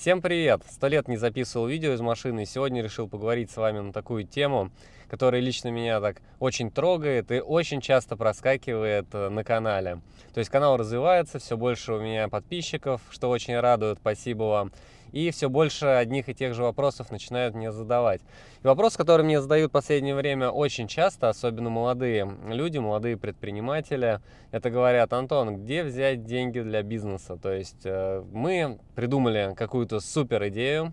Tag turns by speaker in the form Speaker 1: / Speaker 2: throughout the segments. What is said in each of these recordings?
Speaker 1: Всем привет! Сто лет не записывал видео из машины, и сегодня решил поговорить с вами на такую тему, которая лично меня так очень трогает и очень часто проскакивает э, на канале. То есть канал развивается, все больше у меня подписчиков, что очень радует, спасибо вам и все больше одних и тех же вопросов начинают мне задавать. И вопрос, который мне задают в последнее время очень часто, особенно молодые люди, молодые предприниматели, это говорят, Антон, где взять деньги для бизнеса? То есть э, мы придумали какую-то супер идею,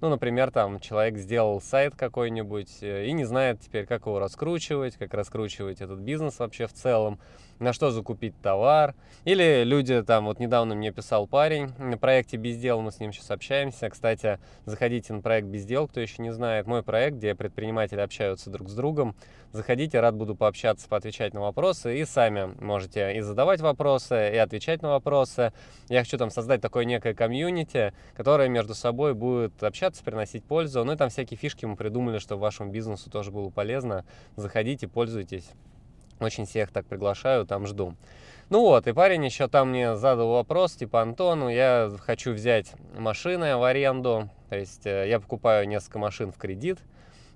Speaker 1: ну, например, там человек сделал сайт какой-нибудь э, и не знает теперь, как его раскручивать, как раскручивать этот бизнес вообще в целом на что закупить товар. Или люди, там, вот недавно мне писал парень на проекте «Бездел», мы с ним сейчас общаемся. Кстати, заходите на проект «Бездел», кто еще не знает, мой проект, где предприниматели общаются друг с другом. Заходите, рад буду пообщаться, поотвечать на вопросы. И сами можете и задавать вопросы, и отвечать на вопросы. Я хочу там создать такое некое комьюнити, которое между собой будет общаться, приносить пользу. Ну и там всякие фишки мы придумали, чтобы вашему бизнесу тоже было полезно. Заходите, пользуйтесь. Очень всех так приглашаю, там жду. Ну вот, и парень еще там мне задал вопрос, типа, Антон, я хочу взять машины в аренду, то есть э, я покупаю несколько машин в кредит,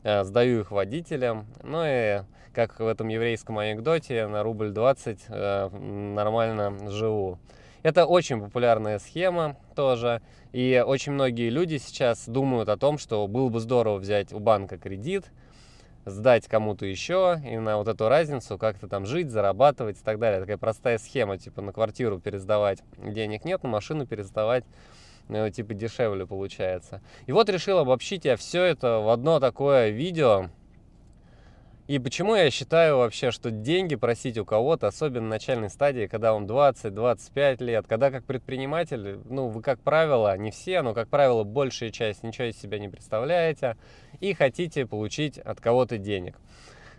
Speaker 1: э, сдаю их водителям, ну и как в этом еврейском анекдоте, на рубль 20 э, нормально живу. Это очень популярная схема тоже, и очень многие люди сейчас думают о том, что было бы здорово взять у банка кредит – сдать кому-то еще, и на вот эту разницу как-то там жить, зарабатывать и так далее. Такая простая схема, типа на квартиру пересдавать денег нет, на машину пересдавать ну, типа дешевле получается. И вот решил обобщить я все это в одно такое видео, и почему я считаю вообще, что деньги просить у кого-то, особенно в начальной стадии, когда вам 20-25 лет, когда как предприниматель, ну, вы, как правило, не все, но, как правило, большая часть ничего из себя не представляете и хотите получить от кого-то денег.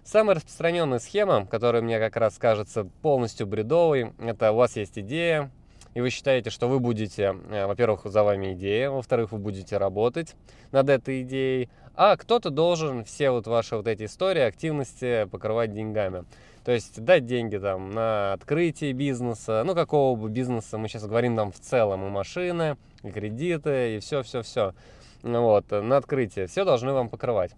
Speaker 1: Самая распространенная схема, которая мне как раз кажется полностью бредовой, это у вас есть идея, и вы считаете, что вы будете, э, во-первых, за вами идея, во-вторых, вы будете работать над этой идеей, а кто-то должен все вот ваши вот эти истории, активности покрывать деньгами. То есть дать деньги там на открытие бизнеса, ну какого бы бизнеса, мы сейчас говорим там в целом, и машины, и кредиты, и все-все-все. Ну вот, на открытие. Все должны вам покрывать.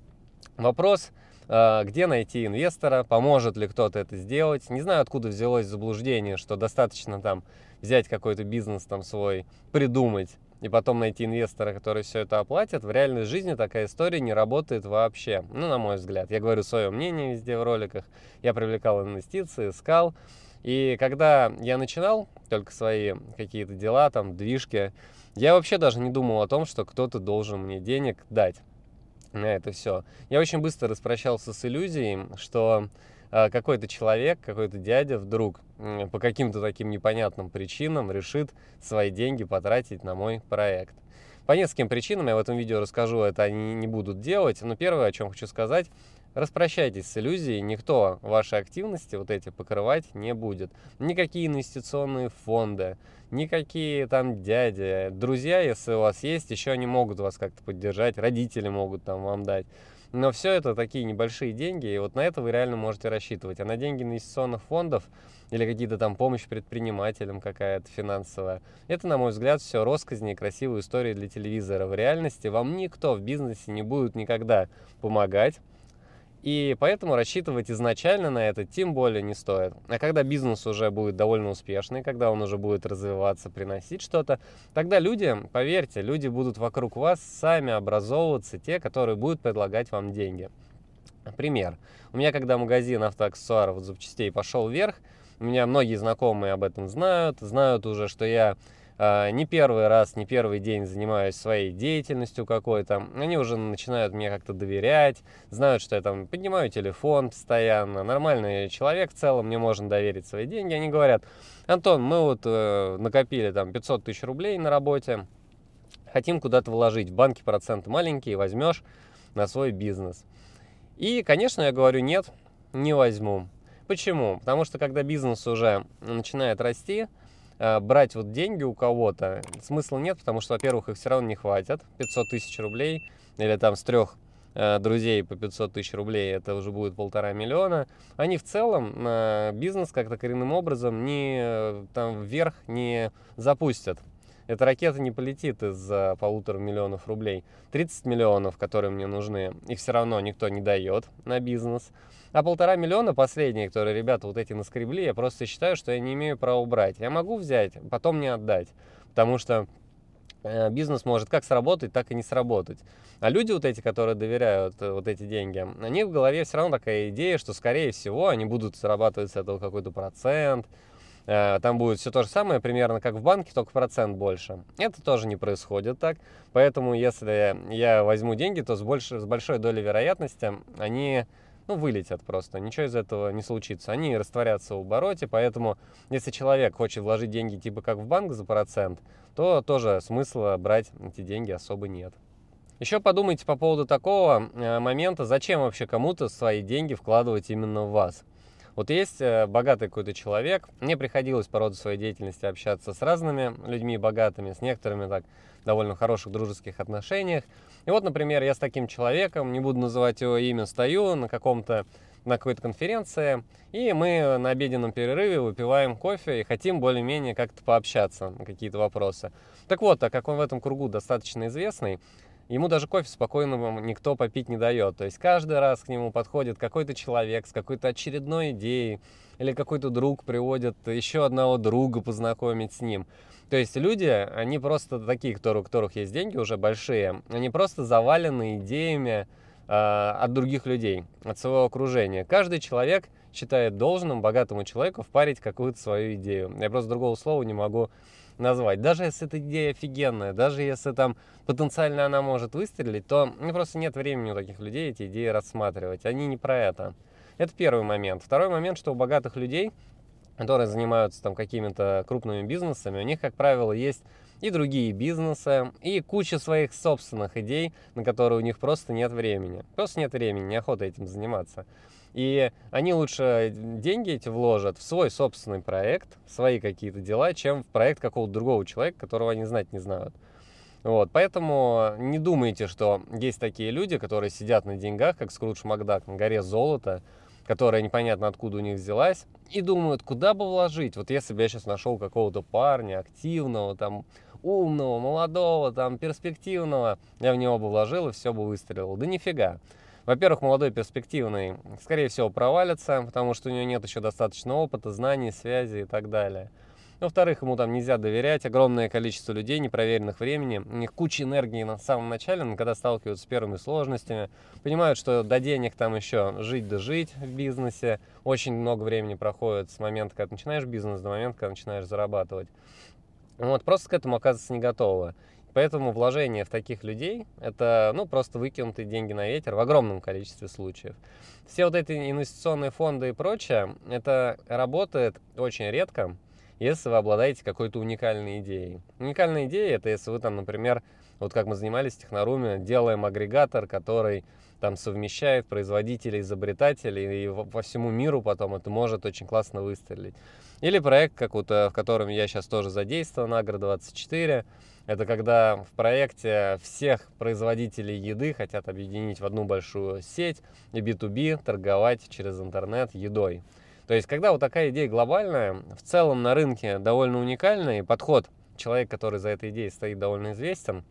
Speaker 1: Вопрос, э, где найти инвестора, поможет ли кто-то это сделать. Не знаю, откуда взялось заблуждение, что достаточно там взять какой-то бизнес там свой, придумать, и потом найти инвестора, который все это оплатит, в реальной жизни такая история не работает вообще. Ну, на мой взгляд. Я говорю свое мнение везде в роликах. Я привлекал инвестиции, искал. И когда я начинал только свои какие-то дела, там, движки, я вообще даже не думал о том, что кто-то должен мне денег дать на это все. Я очень быстро распрощался с иллюзией, что а, какой-то человек, какой-то дядя вдруг по каким-то таким непонятным причинам решит свои деньги потратить на мой проект. По нескольким причинам я в этом видео расскажу, это они не будут делать, но первое, о чем хочу сказать, распрощайтесь с иллюзией, никто ваши активности вот эти покрывать не будет. Никакие инвестиционные фонды, никакие там дяди, друзья, если у вас есть, еще они могут вас как-то поддержать, родители могут там вам дать. Но все это такие небольшие деньги, и вот на это вы реально можете рассчитывать. А на деньги инвестиционных фондов или какие-то там помощь предпринимателям какая-то финансовая, это, на мой взгляд, все росказни и красивые истории для телевизора. В реальности вам никто в бизнесе не будет никогда помогать, и поэтому рассчитывать изначально на это тем более не стоит. А когда бизнес уже будет довольно успешный, когда он уже будет развиваться, приносить что-то, тогда люди, поверьте, люди будут вокруг вас сами образовываться, те, которые будут предлагать вам деньги. Пример. У меня, когда магазин автоаксессуаров запчастей пошел вверх, у меня многие знакомые об этом знают, знают уже, что я а, не первый раз, не первый день занимаюсь своей деятельностью какой-то. Они уже начинают мне как-то доверять, знают, что я там поднимаю телефон постоянно. Нормальный человек в целом, мне можно доверить свои деньги. Они говорят, Антон, мы вот э, накопили там 500 тысяч рублей на работе, хотим куда-то вложить. В банке процент маленький, возьмешь на свой бизнес. И, конечно, я говорю, нет, не возьму. Почему? Потому что когда бизнес уже начинает расти, Э, брать вот деньги у кого-то смысла нет, потому что, во-первых, их все равно не хватит. 500 тысяч рублей или там с трех э, друзей по 500 тысяч рублей, это уже будет полтора миллиона. Они в целом э, бизнес как-то коренным образом не там вверх не запустят. Эта ракета не полетит из полутора миллионов рублей. 30 миллионов, которые мне нужны, их все равно никто не дает на бизнес. А полтора миллиона последние, которые ребята вот эти наскребли, я просто считаю, что я не имею права убрать. Я могу взять, потом не отдать. Потому что э, бизнес может как сработать, так и не сработать. А люди вот эти, которые доверяют э, вот эти деньги, у них в голове все равно такая идея, что, скорее всего, они будут зарабатывать с этого какой-то процент, Э, там будет все то же самое, примерно как в банке, только процент больше. Это тоже не происходит так. Поэтому, если я возьму деньги, то с, больше, с большой долей вероятности они ну, вылетят просто, ничего из этого не случится. Они растворятся в обороте, поэтому если человек хочет вложить деньги типа как в банк за процент, то тоже смысла брать эти деньги особо нет. Еще подумайте по поводу такого э, момента, зачем вообще кому-то свои деньги вкладывать именно в вас. Вот есть э, богатый какой-то человек, мне приходилось по роду своей деятельности общаться с разными людьми богатыми, с некоторыми так довольно хороших дружеских отношениях. И вот, например, я с таким человеком, не буду называть его имя, стою на каком-то на какой-то конференции, и мы на обеденном перерыве выпиваем кофе и хотим более-менее как-то пообщаться на какие-то вопросы. Так вот, так как он в этом кругу достаточно известный, Ему даже кофе спокойно никто попить не дает. То есть каждый раз к нему подходит какой-то человек с какой-то очередной идеей или какой-то друг приводит еще одного друга познакомить с ним. То есть люди, они просто такие, у которых есть деньги уже большие, они просто завалены идеями а, от других людей, от своего окружения. Каждый человек считает должным богатому человеку впарить какую-то свою идею. Я просто другого слова не могу назвать. Даже если эта идея офигенная, даже если там потенциально она может выстрелить, то ну, просто нет времени у таких людей эти идеи рассматривать. Они не про это. Это первый момент. Второй момент, что у богатых людей, которые занимаются там какими-то крупными бизнесами, у них, как правило, есть и другие бизнесы, и куча своих собственных идей, на которые у них просто нет времени. Просто нет времени, неохота этим заниматься. И они лучше деньги эти вложат в свой собственный проект, свои какие-то дела, чем в проект какого-то другого человека, которого они знать не знают. Вот, поэтому не думайте, что есть такие люди, которые сидят на деньгах, как Скрудж Макдак на горе золота, которая непонятно откуда у них взялась, и думают, куда бы вложить. Вот если бы я сейчас нашел какого-то парня активного, там, умного, молодого, там, перспективного, я в него бы вложил и все бы выстрелил. Да нифига. Во-первых, молодой перспективный, скорее всего, провалится, потому что у него нет еще достаточно опыта, знаний, связи и так далее. Во-вторых, ему там нельзя доверять, огромное количество людей, непроверенных времени, у них куча энергии на самом начале, но когда сталкиваются с первыми сложностями, понимают, что до денег там еще жить да жить в бизнесе, очень много времени проходит с момента, когда начинаешь бизнес, до момента, когда начинаешь зарабатывать. Вот, просто к этому оказывается не готовы. Поэтому вложение в таких людей – это ну, просто выкинутые деньги на ветер в огромном количестве случаев. Все вот эти инвестиционные фонды и прочее, это работает очень редко, если вы обладаете какой-то уникальной идеей. Уникальная идея – это если вы там, например, вот как мы занимались в Техноруме, делаем агрегатор, который там совмещает производителей, изобретателей, и по всему миру потом это может очень классно выстрелить. Или проект какой-то, в котором я сейчас тоже задействован, Агро-24, это когда в проекте всех производителей еды хотят объединить в одну большую сеть и B2B торговать через интернет едой. То есть, когда вот такая идея глобальная, в целом на рынке довольно уникальный подход человек, который за этой идеей стоит, довольно известен,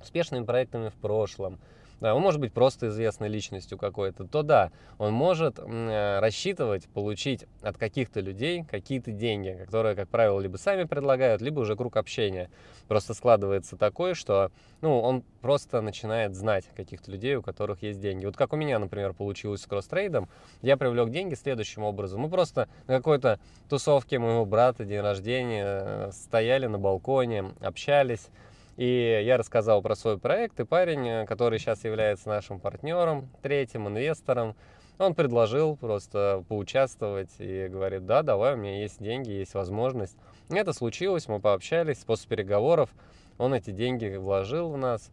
Speaker 1: успешными проектами в прошлом – он может быть просто известной личностью какой-то, то да, он может э, рассчитывать, получить от каких-то людей какие-то деньги, которые, как правило, либо сами предлагают, либо уже круг общения. Просто складывается такой, что ну, он просто начинает знать каких-то людей, у которых есть деньги. Вот как у меня, например, получилось с кросс-трейдом, я привлек деньги следующим образом. Мы просто на какой-то тусовке моего брата, день рождения, э, стояли на балконе, общались, и я рассказал про свой проект, и парень, э, который сейчас является нашим партнером, третьим инвестором, он предложил просто поучаствовать и говорит, да, давай, у меня есть деньги, есть возможность. Это случилось, мы пообщались, после переговоров он эти деньги вложил в нас,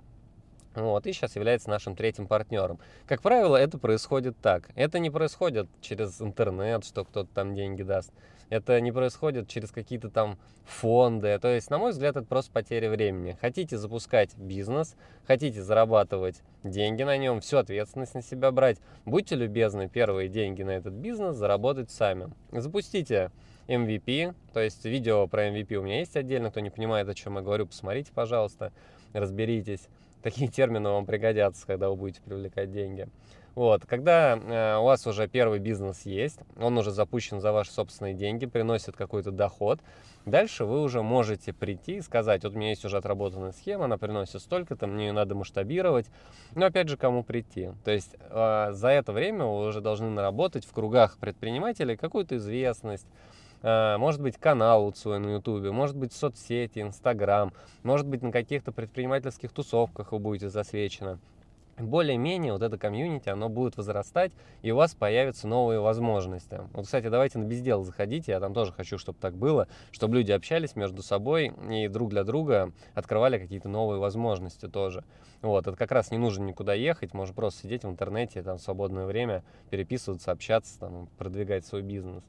Speaker 1: вот, и сейчас является нашим третьим партнером. Как правило, это происходит так. Это не происходит через интернет, что кто-то там деньги даст. Это не происходит через какие-то там фонды. То есть, на мой взгляд, это просто потеря времени. Хотите запускать бизнес, хотите зарабатывать деньги на нем, всю ответственность на себя брать. Будьте любезны первые деньги на этот бизнес заработать сами. Запустите MVP, то есть видео про MVP у меня есть отдельно, кто не понимает, о чем я говорю, посмотрите, пожалуйста, разберитесь. Такие термины вам пригодятся, когда вы будете привлекать деньги. Вот, когда э, у вас уже первый бизнес есть, он уже запущен за ваши собственные деньги, приносит какой-то доход, дальше вы уже можете прийти и сказать, вот у меня есть уже отработанная схема, она приносит столько-то, мне ее надо масштабировать, но опять же, кому прийти. То есть э, за это время вы уже должны наработать в кругах предпринимателей какую-то известность, э, может быть, канал вот свой на ютубе, может быть, соцсети, инстаграм, может быть, на каких-то предпринимательских тусовках вы будете засвечены более-менее вот это комьюнити, оно будет возрастать, и у вас появятся новые возможности. Вот, кстати, давайте на бездел заходите, я там тоже хочу, чтобы так было, чтобы люди общались между собой и друг для друга открывали какие-то новые возможности тоже. Вот, это как раз не нужно никуда ехать, можно просто сидеть в интернете, там, в свободное время переписываться, общаться, там, продвигать свой бизнес.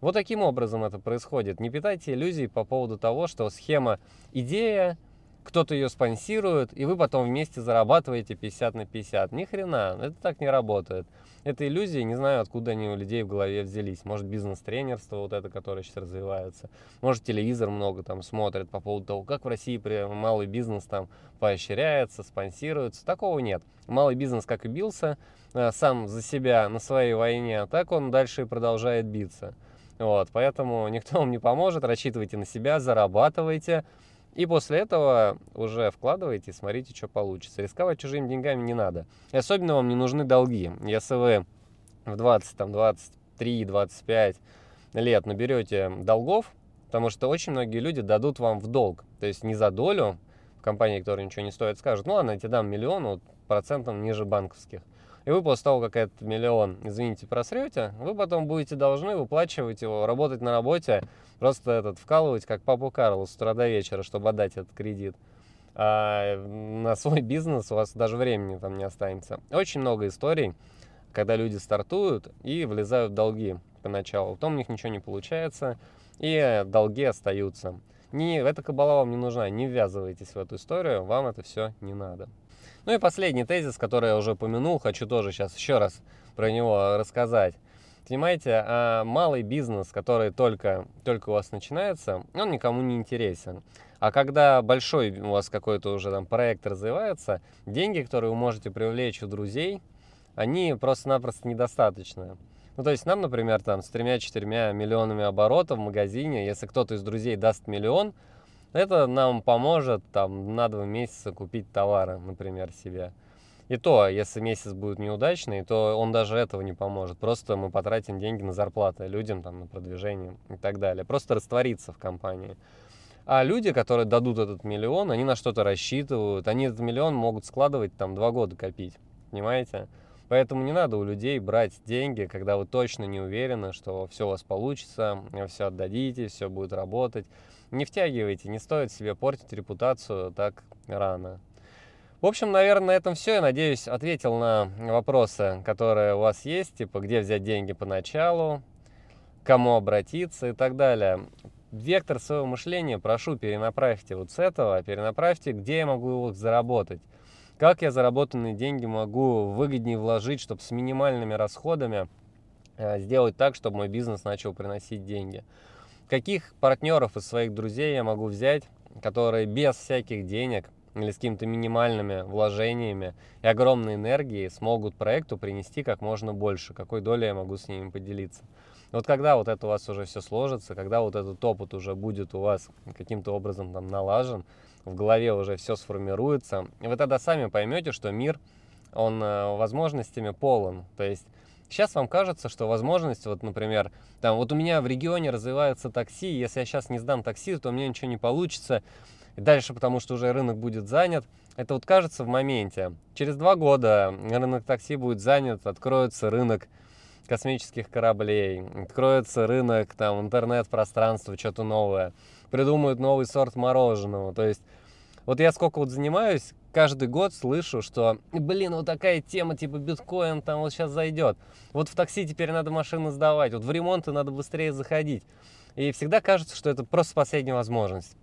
Speaker 1: Вот таким образом это происходит. Не питайте иллюзий по поводу того, что схема идея, кто-то ее спонсирует, и вы потом вместе зарабатываете 50 на 50. Ни хрена, это так не работает. Это иллюзии, не знаю, откуда они у людей в голове взялись. Может, бизнес-тренерство вот это, которое сейчас развивается. Может, телевизор много там смотрит по поводу того, как в России малый бизнес там поощряется, спонсируется. Такого нет. Малый бизнес как и бился э, сам за себя на своей войне, так он дальше и продолжает биться. Вот, поэтому никто вам не поможет, рассчитывайте на себя, зарабатывайте, и после этого уже вкладывайте смотрите, что получится. Рисковать чужими деньгами не надо. И особенно вам не нужны долги. Если вы в 20, там, 23, 25 лет наберете долгов, потому что очень многие люди дадут вам в долг. То есть не за долю в компании, которая ничего не стоит, скажут, ну ладно, я тебе дам миллион, вот, процентом ниже банковских. И вы после того, как этот миллион, извините, просрете, вы потом будете должны выплачивать его, работать на работе, просто этот вкалывать, как папу Карлу с утра до вечера, чтобы отдать этот кредит. А на свой бизнес у вас даже времени там не останется. Очень много историй, когда люди стартуют и влезают в долги поначалу. Потом у них ничего не получается, и долги остаются. Не, эта кабала вам не нужна, не ввязывайтесь в эту историю, вам это все не надо. Ну и последний тезис, который я уже упомянул, хочу тоже сейчас еще раз про него рассказать. Понимаете, а, малый бизнес, который только, только у вас начинается, он никому не интересен. А когда большой у вас какой-то уже там проект развивается, деньги, которые вы можете привлечь у друзей, они просто-напросто недостаточны. Ну, то есть нам, например, там с тремя-четырьмя миллионами оборотов в магазине, если кто-то из друзей даст миллион, это нам поможет там на два месяца купить товары, например, себе. И то, если месяц будет неудачный, то он даже этого не поможет. Просто мы потратим деньги на зарплаты людям, там, на продвижение и так далее. Просто раствориться в компании. А люди, которые дадут этот миллион, они на что-то рассчитывают. Они этот миллион могут складывать там два года копить. Понимаете? Поэтому не надо у людей брать деньги, когда вы точно не уверены, что все у вас получится, все отдадите, все будет работать не втягивайте, не стоит себе портить репутацию так рано. В общем, наверное, на этом все. Я надеюсь, ответил на вопросы, которые у вас есть, типа где взять деньги поначалу, кому обратиться и так далее. Вектор своего мышления прошу перенаправьте вот с этого, перенаправьте, где я могу их заработать. Как я заработанные деньги могу выгоднее вложить, чтобы с минимальными расходами э, сделать так, чтобы мой бизнес начал приносить деньги. Каких партнеров из своих друзей я могу взять, которые без всяких денег или с какими-то минимальными вложениями и огромной энергией смогут проекту принести как можно больше, какой долей я могу с ними поделиться. Вот когда вот это у вас уже все сложится, когда вот этот опыт уже будет у вас каким-то образом там налажен, в голове уже все сформируется, вы тогда сами поймете, что мир, он э, возможностями полон. То есть Сейчас вам кажется, что возможность, вот, например, там, вот у меня в регионе развивается такси, если я сейчас не сдам такси, то у меня ничего не получится, и дальше, потому что уже рынок будет занят. Это вот кажется в моменте. Через два года рынок такси будет занят, откроется рынок космических кораблей, откроется рынок там интернет-пространства, что-то новое, придумают новый сорт мороженого. То есть вот я сколько вот занимаюсь, каждый год слышу, что, блин, вот такая тема, типа биткоин там вот сейчас зайдет. Вот в такси теперь надо машину сдавать, вот в ремонты надо быстрее заходить. И всегда кажется, что это просто последняя возможность.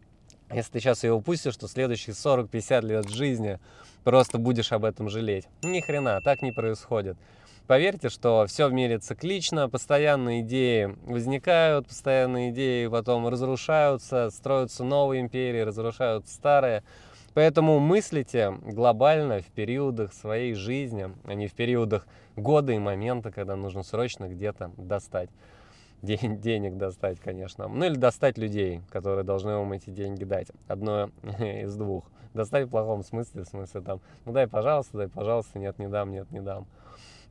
Speaker 1: Если ты сейчас ее упустишь, то следующие 40-50 лет жизни просто будешь об этом жалеть. Ни хрена, так не происходит. Поверьте, что все в мире циклично, постоянные идеи возникают, постоянные идеи потом разрушаются, строятся новые империи, разрушают старые. Поэтому мыслите глобально в периодах своей жизни, а не в периодах года и момента, когда нужно срочно где-то достать. Ден- денег достать, конечно. Ну или достать людей, которые должны вам эти деньги дать. Одно из двух. Достать в плохом смысле, в смысле там, ну дай пожалуйста, дай пожалуйста, нет, не дам, нет, не дам.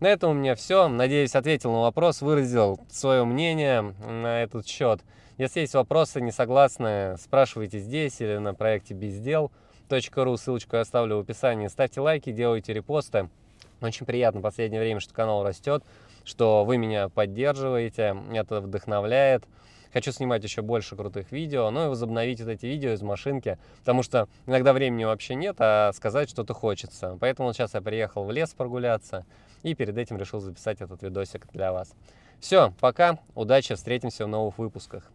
Speaker 1: На этом у меня все. Надеюсь, ответил на вопрос, выразил свое мнение на этот счет. Если есть вопросы, не согласны, спрашивайте здесь или на проекте бездел.ру. Ссылочку я оставлю в описании. Ставьте лайки, делайте репосты. Очень приятно в последнее время, что канал растет, что вы меня поддерживаете. Это вдохновляет. Хочу снимать еще больше крутых видео, ну и возобновить вот эти видео из машинки, потому что иногда времени вообще нет, а сказать что-то хочется. Поэтому сейчас я приехал в лес прогуляться и перед этим решил записать этот видосик для вас. Все, пока, удачи, встретимся в новых выпусках.